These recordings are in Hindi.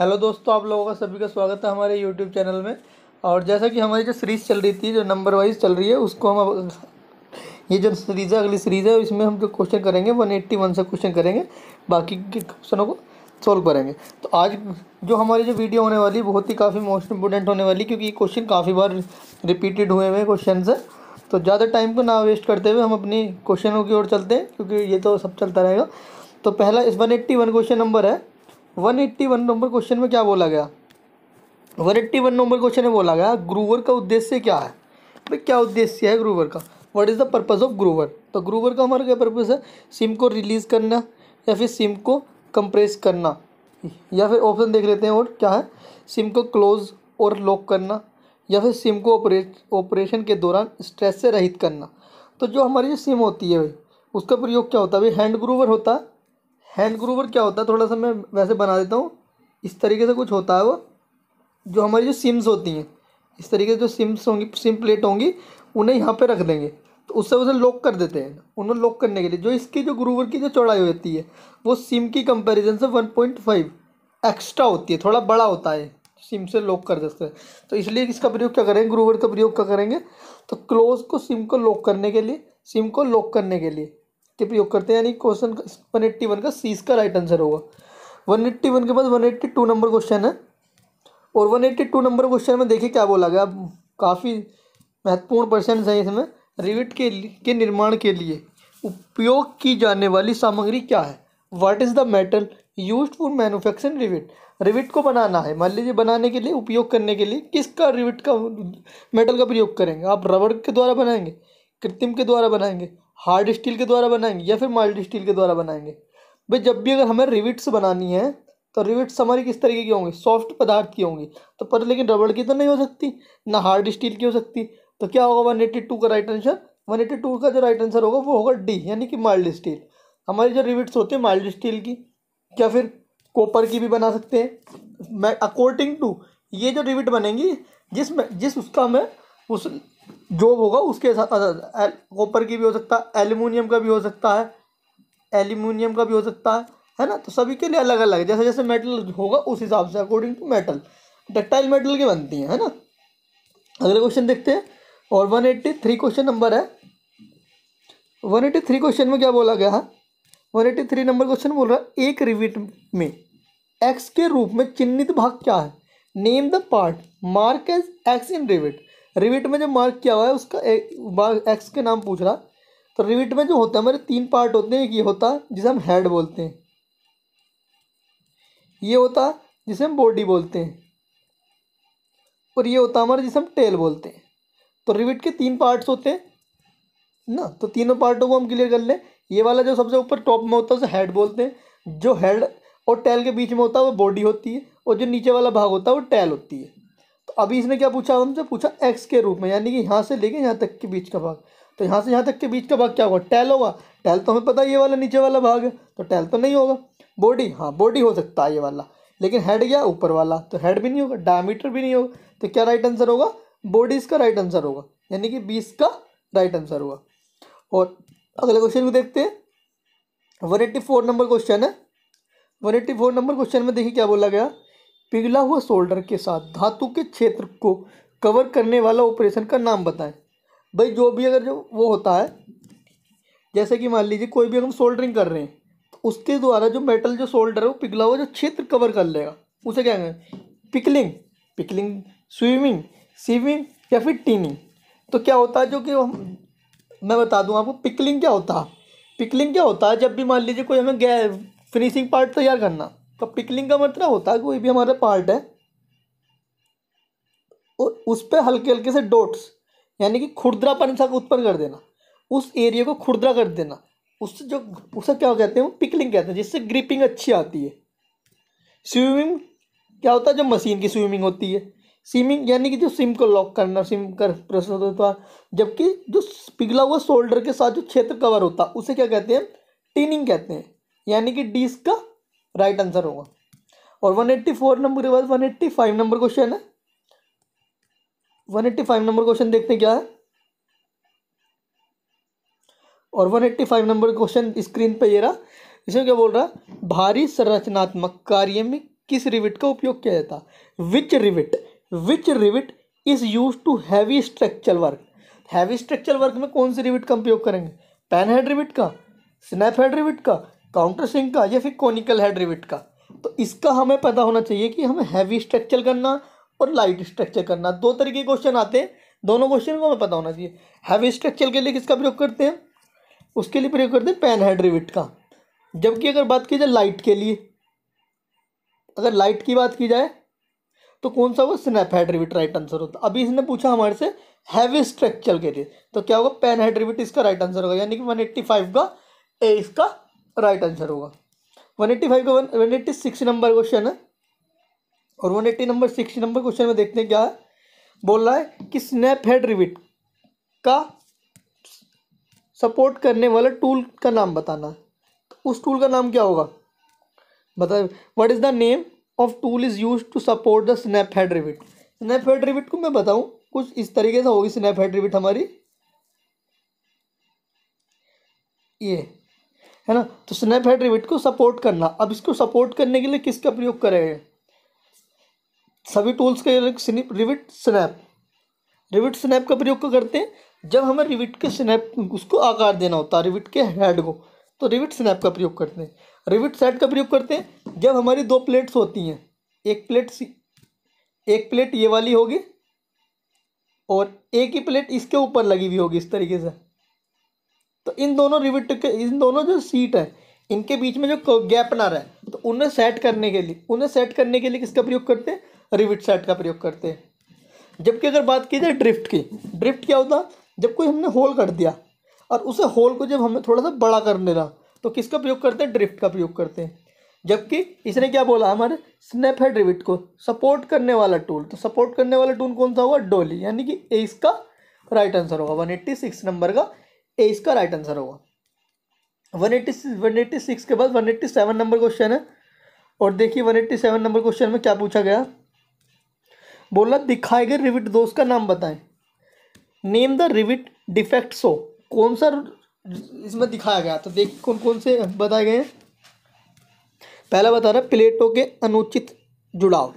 हेलो दोस्तों आप लोगों का सभी का स्वागत है हमारे यूट्यूब चैनल में और जैसा कि हमारी जो सीरीज़ चल रही थी जो नंबर वाइज चल रही है उसको हम ये जो सीरीज़ है अगली सीरीज़ है इसमें हम जो क्वेश्चन करेंगे वन एट्टी वन से क्वेश्चन करेंगे बाकी के क्वेश्चनों को सॉल्व करेंगे तो आज जो हमारी जो वीडियो होने वाली बहुत ही काफ़ी मोस्ट इंपोर्टेंट होने वाली क्योंकि ये क्वेश्चन काफ़ी बार रिपीटेड हुए हुए क्वेश्चन से तो ज़्यादा टाइम को ना वेस्ट करते हुए हम अपनी क्वेश्चनों की ओर चलते हैं क्योंकि ये तो सब चलता रहेगा तो पहला इस one eighty one question number है one eighty one number question में क्या बोला गया one eighty one number question में बोला गया ग्रूवर का उद्देश्य क्या है भाई क्या उद्देश्य है ग्रूवर का what is the purpose of groover तो ग्रूवर का हमारा क्या पर्पज़ है सिम को रिलीज़ करना या फिर सिम को कंप्रेस करना या फिर ऑप्शन देख लेते हैं और क्या है सिम को क्लोज और लॉक करना या फिर सिम को ऑपरेट ऑपरेशन के दौरान स्ट्रेस से रहित करना तो जो हमारी जो सिम होती है भाई उसका प्रयोग क्या होता है भाई हैंड ग्रूवर होता है हैंड ग्रूवर क्या होता है थोड़ा सा मैं वैसे बना देता हूँ इस तरीके से कुछ होता है वो जो हमारी जो सिम्स होती हैं इस तरीके से जो सिम्स होंगी सिम प्लेट होंगी उन्हें यहाँ पे रख देंगे तो उससे उसे लॉक कर देते हैं उन्हें लॉक करने के लिए जो इसकी जो ग्रूवर की जो चौड़ाई होती है वो सिम की कंपेरिजन से वन पॉइंट फाइव एक्स्ट्रा होती है थोड़ा बड़ा होता है सिम से लॉक कर देते हैं तो इसलिए इसका प्रयोग क्या करेंगे ग्रूवर का प्रयोग क्या करेंगे तो क्लोज को सिम को लॉक करने के लिए सिम को लॉक करने के लिए के प्रयोग करते हैं यानी क्वेश्चन वन एट्टी वन का सी इसका राइट आंसर होगा वन एट्टी वन के बाद one eighty two number question है और one eighty two number question में देखिए क्या बोला गया काफ़ी महत्वपूर्ण प्रश्न है इसमें रिविट के के निर्माण के लिए उपयोग की जाने वाली सामग्री क्या है what is the metal use for manufacturing rivet rivet को बनाना है मान लीजिए बनाने के लिए उपयोग करने के लिए किसका रिविट का मेटल का प्रयोग करेंगे आप रबड़ के द्वारा बनाएंगे कृत्रिम के द्वारा बनाएंगे हार्ड स्टील के द्वारा बनाएंगे या फिर माइल्ड स्टील के द्वारा बनाएंगे भाई जब भी अगर हमें रिविट्स बनानी है तो रिविट्स हमारी किस तरीके की होंगी सॉफ्ट पदार्थ की होंगी तो पर लेकिन रबड़ की तो नहीं हो सकती ना हार्ड स्टील की हो सकती तो क्या होगा वन एट्टी टू का right answer one eighty two का जो राइट आंसर होगा वो होगा डी यानी कि माइल्ड स्टील हमारी जो रिविट्स होते हैं माइल्ड स्टील की या फिर कॉपर की भी बना सकते हैं अकॉर्डिंग टू ये जो रिविट बनेंगी जिस जिस उसका हमें उस जो होगा उसके साथ कॉपर की भी हो सकता है एल्यूमिनियम का भी हो सकता है एल्यूमिनियम का भी हो सकता है है ना तो सभी के लिए अलग अलग जैसे जैसे मेटल होगा उस हिसाब से according to metal ductile metal की बनती हैं है ना अगले क्वेश्चन देखते हैं और one eighty three question number है वन एट्टी थ्री क्वेश्चन में क्या बोला गया है one eighty three number question बोल रहा है एक रिविट में एक्स के रूप में चिन्हित भाग क्या है name the part mark as X in rivet rivet में जो मार्क किया हुआ है उसका ए, एक्स के नाम पूछ रहा तो रिविट में जो होता है हमारे तीन पार्ट होते हैं एक ये होता है जिसे हम हेड बोलते हैं ये होता है जिसे हम बॉडी बोलते हैं और ये होता है हमारा जिसे हम टेल बोलते हैं तो रिविट के तीन पार्ट्स होते हैं ना तो तीनों पार्टों को हम क्लियर कर लें ये वाला जो सबसे ऊपर टॉप में होता है उसे हेड बोलते हैं जो हेड और टेल के बीच में होता है वो बॉडी होती है और जो नीचे वाला भाग होता है वो टेल होती है तो अभी इसमें क्या पूछा हमसे पूछा एक्स के रूप में यानी कि यहाँ से लेके यहाँ तक के बीच का भाग तो यहाँ से यहाँ तक के बीच का भाग क्या होगा टैल होगा टैल तो हमें पता है ये वाला नीचे वाला भाग है तो टैल तो नहीं होगा बॉडी हाँ बॉडी हो सकता है ये वाला लेकिन हेड क्या ऊपर वाला तो हेड भी नहीं होगा डायमीटर भी नहीं होगा तो क्या राइट आंसर होगा बॉडी इसका राइट आंसर होगा यानी कि बीस का राइट आंसर होगा और अगले क्वेश्चन को देखते हैं one eighty four number question है one eighty four number question में देखिए क्या बोला गया पिघला हुआ सोल्डर के साथ धातु के क्षेत्र को कवर करने वाला ऑपरेशन का नाम बताएं भाई जो भी अगर जो वो होता है जैसे कि मान लीजिए कोई भी हम सोल्डरिंग कर रहे हैं तो उसके द्वारा जो मेटल जो सोल्डर है वो पिघला हुआ जो क्षेत्र कवर कर लेगा उसे क्या कहेंगे पिकलिंग पिकलिंग स्विमिंग सीविंग या फिर टीनिंग तो क्या होता है जो कि मैं बता दूं आपको पिकलिंग क्या होता है पिकलिंग क्या होता है जब भी मान लीजिए कोई हमें गै फिनिशिंग पार्ट तैयार करना तो पिकलिंग का मतलब होता है कोई भी हमारा पार्ट है और उस पर हल्के हल्के से डोट्स यानी कि खुरदरापन सा उत्पन्न कर देना उस एरिया को खुरदरा कर देना उससे जो तो उसे क्या कहते हैं वो पिकलिंग कहते हैं जिससे ग्रिपिंग अच्छी आती है स्विमिंग क्या होता है जो मशीन की स्विमिंग होती है स्विमिंग यानी कि जो सिम को लॉक करना सिम कर प्रश्न होता है जबकि जो पिघला हुआ शोल्डर के साथ जो क्षेत्र कवर होता है उसे क्या कहते हैं टीनिंग कहते हैं यानी कि डिस्क का राइट आंसर होगा और 184 नंबर के बाद 185 नंबर क्वेश्चन है 185 नंबर क्वेश्चन देखते हैं क्या है और 185 नंबर क्वेश्चन स्क्रीन पे ये रहा इसमें क्या बोल रहा भारी संरचनात्मक कार्य में किस रिविट का उपयोग किया जाता which rivet which rivet is use to heavy structure work heavy structure work में कौन से रिविट का उपयोग करेंगे पैन हेड रिविट का स्नैप हेड रिविट का काउंटर सिंक का या फिर कॉनिकल हेड रिविट का तो इसका हमें पता होना चाहिए कि हमें हैवी स्ट्रक्चर करना और लाइट स्ट्रक्चर करना दो तरीके के क्वेश्चन आते हैं दोनों क्वेश्चन को हमें पता होना चाहिए हैवी स्ट्रक्चर के लिए किसका प्रयोग करते हैं उसके लिए प्रयोग करते हैं पेन हेड रिविट का जबकि अगर बात की जाए लाइट के लिए अगर लाइट की बात की जाए तो कौन सा वो snap head rivet right answer होता अभी इसने पूछा हमारे से हैवी स्ट्रक्चर के लिए तो क्या होगा पेन हेड रिविट इसका राइट आंसर होगा यानी कि वन एट्टी फाइव का ए इसका राइट आंसर होगा वन एट्टी फाइव का one eighty six number question है और one eighty number six number question में देखते हैं क्या है बोल रहा है कि स्नैप हेड रिविट का सपोर्ट करने वाला टूल का नाम बताना तो उस टूल का नाम क्या होगा बता what is the name of tool is use to support the snap head rivet snap head rivet को मैं बताऊँ कुछ इस तरीके से होगी स्नैप हेड रिविट हमारी ये है ना तो स्नैप हेड रिविट को सपोर्ट करना अब इसको सपोर्ट करने के लिए किसका प्रयोग करेंगे सभी टूल्स का रिविट स्नैप रिविट स्नैप का प्रयोग करते हैं जब हमें रिविट के स्नैप उसको आकार देना होता है रिविट के हेड को तो रिविट स्नैप का प्रयोग करते हैं रिविट सेट का प्रयोग करते हैं जब हमारी दो प्लेट्स होती हैं एक प्लेट एक प्लेट ये वाली होगी और एक ही प्लेट इसके ऊपर लगी हुई होगी इस तरीके से तो इन दोनों रिविट के इन दोनों जो सीट है इनके बीच में जो गैप ना रहे तो उन्हें सेट करने के लिए उन्हें सेट करने के लिए किसका प्रयोग करते हैं रिविट सेट का प्रयोग करते हैं जबकि अगर बात की जाए ड्रिफ्ट की ड्रिफ्ट क्या होता जब कोई हमने होल कर दिया और उसे होल को जब हमें थोड़ा सा बड़ा करने रहा तो किसका प्रयोग करते हैं ड्रिफ्ट का प्रयोग करते हैं जबकि इसने क्या बोला हमारे स्नैप हेड रिविट को सपोर्ट करने वाला टूल तो सपोर्ट करने वाला टूल कौन सा होगा डोली यानी कि इसका राइट आंसर होगा वन एट्टी सिक्स नंबर का ए इसका राइट आंसर होगा one eighty one eighty six के बाद one eighty seven number question है और देखिए one eighty seven number question में क्या पूछा गया बोला दिखाए गए रिविट दोष का नाम बताएं name the rivet defect so कौन सा इसमें दिखाया गया तो देखिए कौन कौन से बताए गए हैं पहला बता रहा है प्लेटों के अनुचित जुड़ाव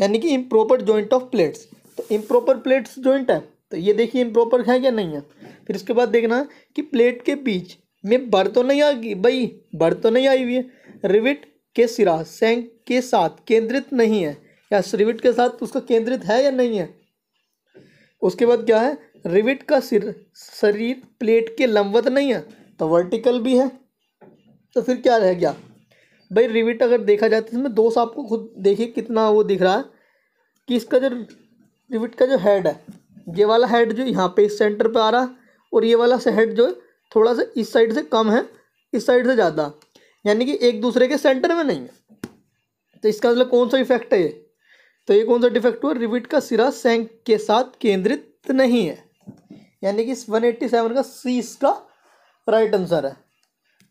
यानी कि इम्प्रॉपर जॉइंट ऑफ प्लेट्स तो इम्प्रॉपर प्लेट्स जॉइंट है तो ये देखिए इम्प्रॉपर है क्या नहीं है फिर उसके बाद देखना कि प्लेट के बीच में बर तो नहीं आ गई भाई बर तो नहीं आई हुई है रिविट के सिरा सेंग के साथ केंद्रित नहीं है या रिविट के साथ उसका केंद्रित है या नहीं है उसके बाद क्या है रिविट का सिर शरीर प्लेट के लंबवत नहीं है तो वर्टिकल भी है तो फिर क्या रह गया भाई रिविट अगर देखा जाए तो इसमें दोस्त आपको खुद देखिए कितना वो दिख रहा है कि इसका जो रिविट का जो हेड है ये वाला हेड जो यहाँ पे इस सेंटर पे आ रहा है और ये वाला हेड जो है थोड़ा सा इस साइड से कम है इस साइड से ज़्यादा यानी कि एक दूसरे के सेंटर में नहीं है तो इसका मतलब कौन सा इफेक्ट है ये तो ये कौन सा डिफेक्ट हुआ रिविट का सिरा सेंक के साथ केंद्रित नहीं है यानी कि वन एट्टी सेवन का सी इसका राइट आंसर है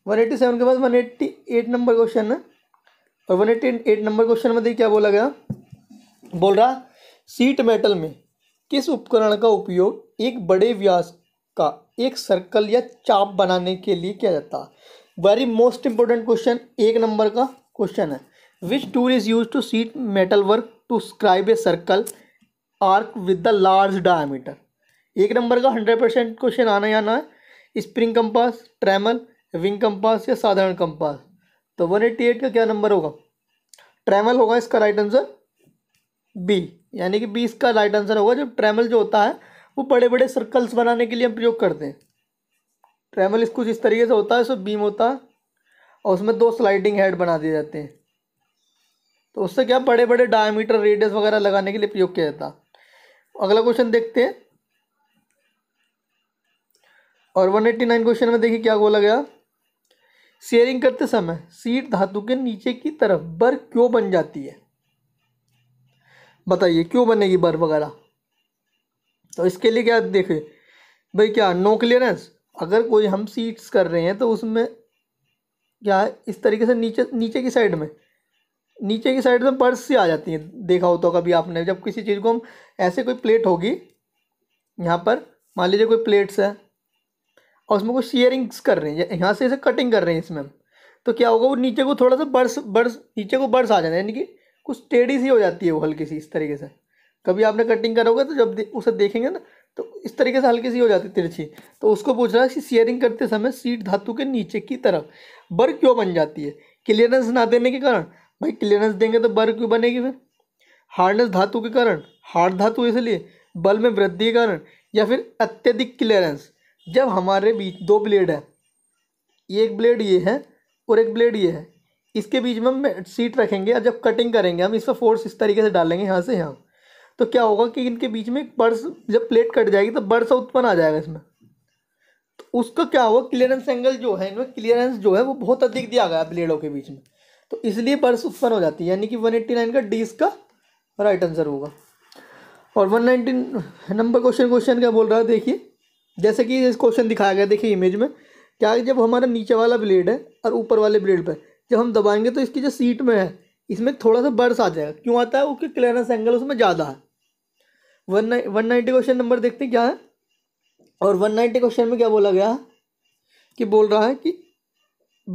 वन एट्टी सेवन के बाद one eighty eight number question है और one eighty eight number question में देखिए क्या बोला गया बोल रहा सीट मेटल में किस उपकरण का उपयोग एक बड़े व्यास का एक सर्कल या चाप बनाने के लिए किया जाता वेरी मोस्ट इंपॉर्टेंट क्वेश्चन एक नंबर का क्वेश्चन है which tool is use to sheet metal work to scribe a circle arc with the large diameter एक नंबर का हंड्रेड परसेंट क्वेश्चन आना ही आना है spring compass trammel wing compass या साधारण कंपास तो वन एट्टी एट का क्या नंबर होगा ट्रैमल होगा इसका राइट आंसर बी यानी कि बी इसका राइट आंसर होगा जब ट्रैमल जो होता है वो बड़े बड़े सर्कल्स बनाने के लिए हम प्रयोग करते हैं ट्रैमल कुछ इस तरीके से होता है उसमें बीम होता है और उसमें दो स्लाइडिंग हेड बना दिए जाते हैं तो उससे क्या बड़े बड़े डायमीटर रेडियस वगैरह लगाने के लिए प्रयोग किया जाता अगला क्वेश्चन देखते हैं और 189 क्वेश्चन में देखिए क्या बोला गया शेयरिंग करते समय सीट धातु के नीचे की तरफ बर क्यों बन जाती है बताइए क्यों बनेगी बर वगैरह तो इसके लिए क्या देखे भाई क्या नो क्लियरेंस अगर कोई हम सीट्स कर रहे हैं तो उसमें क्या है इस तरीके से नीचे नीचे की साइड में नीचे की साइड में पर्स सी आ जाती है देखा हो तो कभी आपने जब किसी चीज़ को हम ऐसे कोई प्लेट होगी यहाँ पर मान लीजिए कोई प्लेट्स है और उसमें कुछ शेयरिंग्स कर रहे हैं यहाँ से इसे कटिंग कर रहे हैं इसमें हम तो क्या होगा वो नीचे को थोड़ा सा बर्स बर्स नीचे को बर्स आ जाता है यानी कि कुछ टेढ़ी सी हो जाती है वो हल्की सी इस तरीके से कभी आपने कटिंग करोगे तो जब उसे देखेंगे ना तो इस तरीके से हल्की सी हो जाती तिरछी तो उसको पूछ रहा है कि शेयरिंग करते समय सीट धातु के नीचे की तरफ बर क्यों बन जाती है क्लियरेंस ना देने के कारण भाई क्लियरेंस देंगे तो बर क्यों बनेगी फिर हार्डनेस धातु के कारण हार्ड धातु इसलिए बल में वृद्धि के कारण या फिर अत्यधिक क्लियरेंस जब हमारे बीच दो ब्लेड है एक ब्लेड ये है और एक ब्लेड ये है इसके बीच में हम सीट रखेंगे और जब कटिंग करेंगे हम इस पर फोर्स इस तरीके से डालेंगे यहाँ से यहाँ तो क्या होगा कि इनके बीच में एक बर्स जब प्लेट कट जाएगी तो बर्स उत्पन्न आ जाएगा इसमें तो उसका क्या होगा क्लियरेंस एंगल जो है इनमें क्लियरेंस जो है वो बहुत अधिक दिया गया ब्लेडों के बीच में तो इसलिए बर्स उत्पन्न हो जाती है यानी कि वन एट्टी नाइन का डी इसका राइट आंसर होगा और one nineteen number question question क्या बोल रहा है देखिए जैसे कि इस क्वेश्चन दिखाया गया देखिए इमेज में क्या जब हमारा नीचे वाला ब्लेड है और ऊपर वाले ब्लेड पर जब हम दबाएंगे तो इसकी जो सीट में है इसमें थोड़ा सा बर्स आ जाएगा क्यों आता है उसके क्लियरेंस एंगल उसमें ज़्यादा है one nine one ninety question number देखते हैं क्या है और वन नाइन्टी क्वेश्चन में क्या बोला गया कि बोल रहा है कि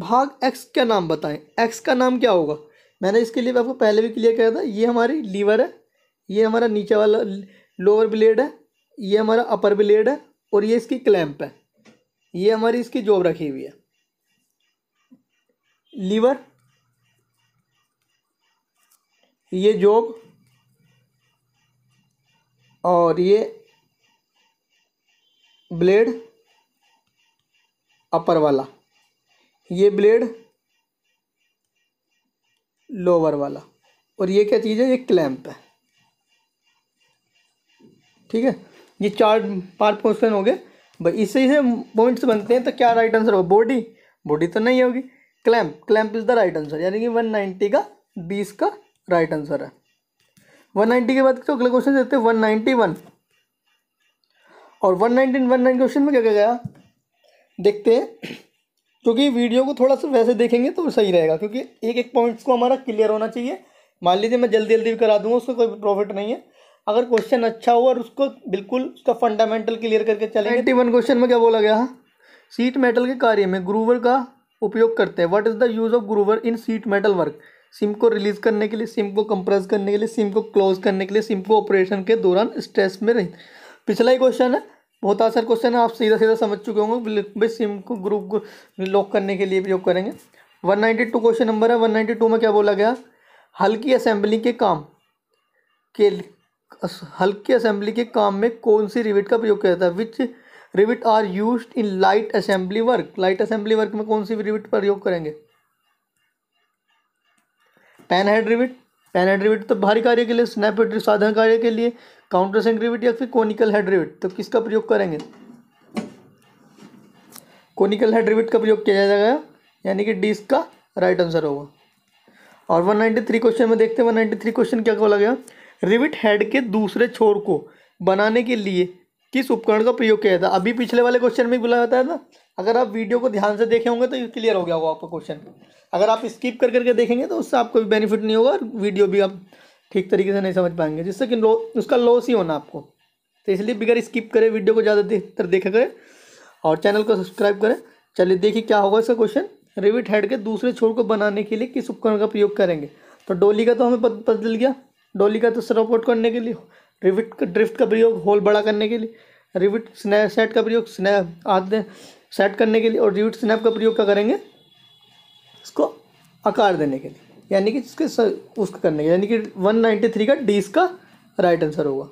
भाग एक्स का नाम बताएं एक्स का नाम क्या होगा मैंने इसके लिए आपको पहले भी क्लियर किया था ये हमारी लीवर है ये हमारा नीचे वाला लोअर ब्लेड है ये हमारा अपर ब्लेड है और ये इसकी क्लैम्प है ये हमारी इसकी जॉब रखी हुई है लीवर ये जॉब और ये ब्लेड अपर वाला ये ब्लेड लोअर वाला और ये क्या चीज़ है ये क्लैम्प है ठीक है ये चार पार्ट पोर्शन हो गए भाई इससे ही पॉइंट्स बनते हैं तो क्या राइट आंसर होगा बॉडी बॉडी तो नहीं होगी clamp clamp is the right answer यानी कि वन नाइन्टी का बीस का राइट आंसर है वन नाइन्टी के बाद तो अगला क्वेश्चन देखते हैं वन नाइन्टी वन और one nineteen one nine question में क्या क्या गया देखते हैं क्योंकि वीडियो को थोड़ा सा वैसे देखेंगे तो सही रहेगा क्योंकि एक एक पॉइंट्स को हमारा क्लियर होना चाहिए मान लीजिए मैं जल्दी जल्दी भी करा दूंगा उसका कोई प्रॉफिट नहीं है अगर क्वेश्चन अच्छा हुआ और उसको बिल्कुल उसका फंडामेंटल क्लियर करके चले नाइन्टी वन क्वेश्चन में क्या बोला गया सीट मेटल के कार्य में ग्रूवर का उपयोग करते हैं what is the use of groover in sheet metal work seam को रिलीज करने के लिए सिम को कंप्रेस करने के लिए सिम को क्लोज करने के लिए सिम को ऑपरेशन के दौरान स्ट्रेस में रहें पिछला ही क्वेश्चन है बहुत आसान क्वेश्चन है आप सीधा सीधा समझ चुके होंगे भाई सिम को ग्रुप लॉक करने के लिए प्रयोग करेंगे one ninety two question number है वन नाइन्टी टू में क्या बोला गया हल्की असेंबली के काम के हल्की असेंबली के काम में कौन सी रिविट का प्रयोग किया जाता है which rivet are use in light assembly work light assembly work में कौन सी रिविट प्रयोग करेंगे पैनहाइड्रिविट पैनहाइड्रिविट तो भारी कार्य के लिए स्नैपहेड्रिट साधारण कार्य के लिए काउंटर सेंग्रिविट या फिर कोनिकल हाइड्रिविट तो किसका प्रयोग करेंगे कोनिकल हाइड्रिविट का प्रयोग किया जाएगा यानी कि डी का राइट आंसर होगा और 193 क्वेश्चन में देखते हैं 193 क्वेश्चन क्या बोला गया रिविट हेड के दूसरे छोर को बनाने के लिए किस उपकरण का प्रयोग किया जाता है अभी पिछले वाले क्वेश्चन में बुलाया है था अगर आप वीडियो को ध्यान से देखे होंगे तो ये क्लियर हो गया होगा आपका क्वेश्चन अगर आप स्किप कर करके देखेंगे तो उससे आपको भी बेनिफिट नहीं होगा और वीडियो भी आप ठीक तरीके से नहीं समझ पाएंगे जिससे कि लो उसका लॉस ही होना आपको तो इसलिए बिगर स्किप करें वीडियो को ज़्यादा देर देखा करें और चैनल को सब्सक्राइब करें चलिए देखिए क्या होगा इसका क्वेश्चन रिविट हेड के दूसरे छोर को बनाने के लिए किस उपकरण का प्रयोग करेंगे तो डोली का तो हमें बदल गया डोली का तो सपोर्ट करने के लिए रिविट का ड्रिफ्ट का प्रयोग होल बड़ा करने के लिए रिविट स्नैप सेट का प्रयोग स्नैप आते सेट करने के लिए और रिव्यूट स्नैप का प्रयोग क्या करेंगे इसको आकार देने के लिए यानी कि इसके उसको करने के यानी कि 193 का डी इसका राइट आंसर होगा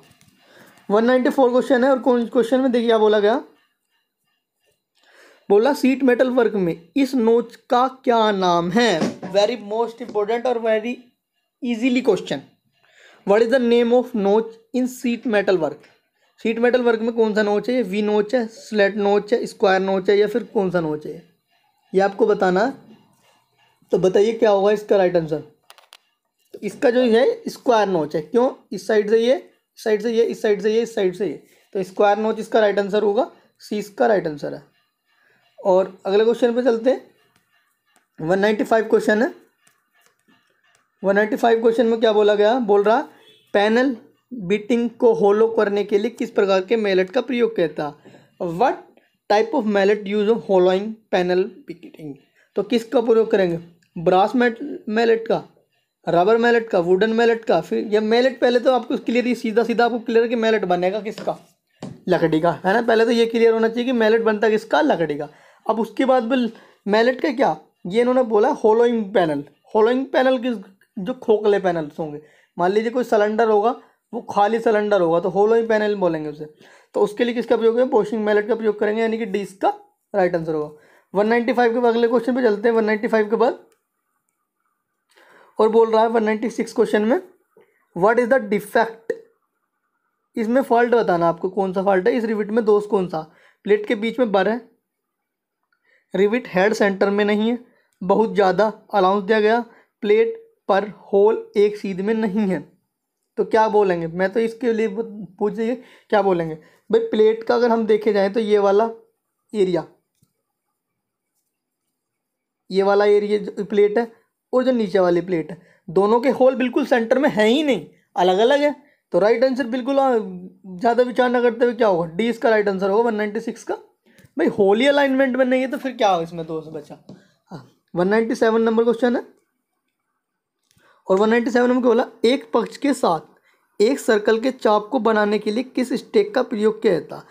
194 क्वेश्चन है और कौन क्वेश्चन में देखिए क्या बोला गया बोला सीट मेटल वर्क में इस नोच का क्या नाम है वेरी मोस्ट इंपॉर्टेंट और very easily question what is the name of notch in sheet metal work sheet metal work में कौन सा नोच है वी नोच है स्लेट नोच है स्क्वायर नोच है या फिर कौन सा नोच है ये आपको बताना तो बताइए क्या होगा इसका राइट आंसर तो इसका जो है स्क्वायर नोच है क्यों इस साइड से ये साइड से ये इस साइड से ये इस साइड से ये तो स्क्वायर नोच इसका राइट आंसर होगा सी इसका राइट आंसर है और अगले क्वेश्चन पे चलते हैं वन नाइन्टी फाइव क्वेश्चन है वन नाइन्टी फाइव क्वेश्चन में क्या बोला गया बोल रहा पैनल बीटिंग को होलो करने के लिए किस प्रकार के मैलेट का प्रयोग कहता what type of mallet use of hollowing panel beating तो किसका प्रयोग करेंगे ब्रास मैलेट का रबर मैलेट का वुडन मैलेट का फिर यह मैलेट पहले तो आपको क्लियर ही सीधा सीधा आपको क्लियर कि मैलेट बनेगा किसका लकड़ी का है ना पहले तो ये क्लियर होना चाहिए कि मैलेट बनता किसका लकड़ी का अब उसके बाद बिल मैलेट का क्या ये इन्होंने बोला होलोइंग पैनल होलोइंग पैनल किस जो खोखले पैनल्स होंगे मान लीजिए कोई सिलेंडर होगा वो खाली सिलेंडर होगा तो होलो ही पैनल बोलेंगे उसे तो उसके लिए किसका प्रयोग है वॉशिंग मैलेट का प्रयोग करेंगे यानी कि डी इसका राइट आंसर होगा 195 के बाद अगले क्वेश्चन पे चलते हैं 195 के बाद और बोल रहा है 196 क्वेश्चन में व्हाट इज़ द डिफेक्ट इसमें फॉल्ट बताना आपको कौन सा फॉल्ट है इस रिविट में दोष कौन सा प्लेट के बीच में बर है रिविट हेड सेंटर में नहीं है बहुत ज़्यादा अलाउंस दिया गया प्लेट पर होल एक सीध में नहीं है तो क्या बोलेंगे मैं तो इसके लिए पूछ क्या बोलेंगे भाई प्लेट का अगर हम देखे जाएँ तो ये वाला एरिया ये वाला एरिया प्लेट है और जो नीचे वाली प्लेट है दोनों के होल बिल्कुल सेंटर में है ही नहीं अलग अलग है तो राइट आंसर बिल्कुल ज़्यादा विचार ना करते हुए क्या होगा डी इसका राइट आंसर होगा वन नाइन्टी सिक्स का भाई होली अलाइनमेंट में नहीं है तो फिर क्या होगा इसमें दोस्त बचा हाँ one ninety seven number question है और 197 नाइन्टी सेवन में बोला एक पक्ष के साथ एक सर्कल के चाप को बनाने के लिए किस स्टेक का प्रयोग किया जाता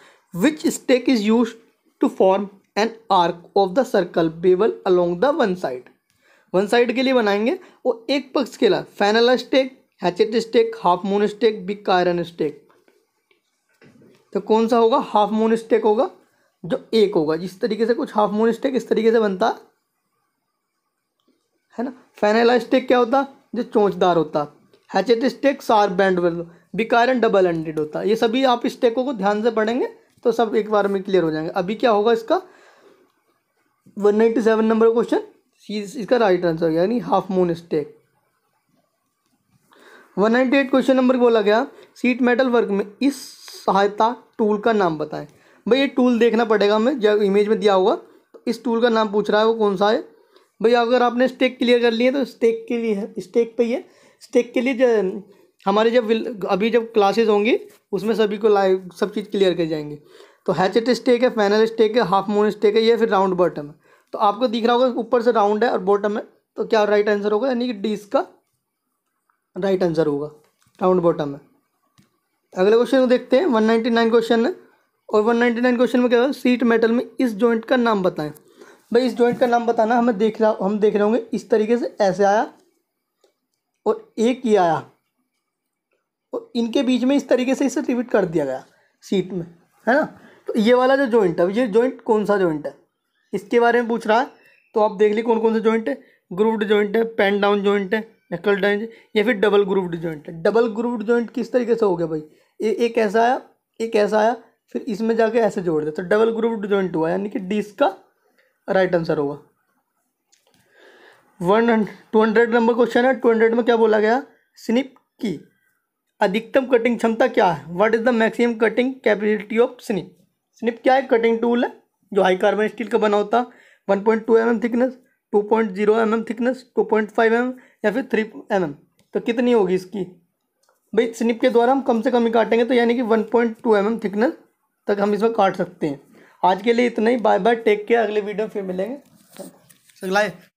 which stake is use to form an arc of the circle bevel along the one side one side के लिए बनाएंगे और एक पक्ष के लिए funnel stake hatchet stake half moon stake big iron stake तो कौन सा होगा हाफ मून स्टेक होगा जो एक होगा जिस तरीके से कुछ हाफ मून स्टेक इस तरीके से बनता है ना फैनल स्टेक क्या होता जो चोंचदार होता हैचेट स्टेक सार बैंड वाला डबल एंडेड होता ये सभी आप स्टेकों को ध्यान से पढ़ेंगे तो सब एक बार में क्लियर हो जाएंगे अभी क्या होगा इसका one ninety seven number question इसका राइट आंसर गया यानी half moon stake one ninety eight question number बोला गया सीट मेटल वर्क में इस सहायता टूल का नाम बताएं भाई ये टूल देखना पड़ेगा हमें जब इमेज में दिया होगा तो इस टूल का नाम पूछ रहा है वो कौन सा है भैया अगर आपने स्टेक क्लियर कर लिए तो स्टेक के लिए है स्टेक पे ही है स्टेक के लिए जब हमारे जब अभी जब क्लासेस होंगी उसमें सभी को लाइव सब चीज़ क्लियर कर जाएंगे तो हैचेट स्टेक है फैनल स्टेक है हाफ मून स्टेक है ये फिर राउंड बॉटम है तो आपको दिख रहा होगा ऊपर से राउंड है और बॉटम है तो क्या राइट आंसर होगा यानी कि डी इसका राइट आंसर होगा राउंड बॉटम है अगले क्वेश्चन को देखते हैं वन नाइन क्वेश्चन है और वन नाइन क्वेश्चन में क्या होगा सीट मेटल में इस जॉइंट का नाम बताएं भाई इस जॉइंट का नाम बताना हमें देख रहा हम देख रहे होंगे इस तरीके से ऐसे आया और एक ये आया और इनके बीच में इस तरीके से इसे रिपीट कर दिया गया सीट में है ना तो ये वाला जो जॉइंट है ये जॉइंट कौन सा जॉइंट है इसके बारे में पूछ रहा है तो आप देख लीजिए कौन कौन सा जॉइंट है ग्रूव्ड जॉइंट है पेन डाउन जॉइंट है नेकल डाउन या फिर डबल ग्रूव्ड जॉइंट है डबल ग्रूव्ड जॉइंट किस तरीके से हो गया भाई ए, एक ऐसा आया एक ऐसा आया फिर इसमें जाके ऐसे जोड़ दिया तो डबल ग्रूव्ड जॉइंट हुआ यानी कि डिस्क का राइट आंसर होगा one two hundred number question है टू हंड्रेड में क्या बोला गया स्निप की अधिकतम कटिंग क्षमता क्या है what is the maximum cutting capacity of snip snip क्या है कटिंग टूल है जो हाई कार्बन स्टील का बना होता one point two M M thickness two point zero M M thickness two point five M या फिर थ्री एम एम तो कितनी होगी इसकी भाई स्निप के द्वारा हम कम से कम ही काटेंगे तो यानी कि one point two M M thickness तक हम इसमें काट सकते हैं आज के लिए इतना ही बाय बाय टेक केयर अगले वीडियो फिर मिलेंगे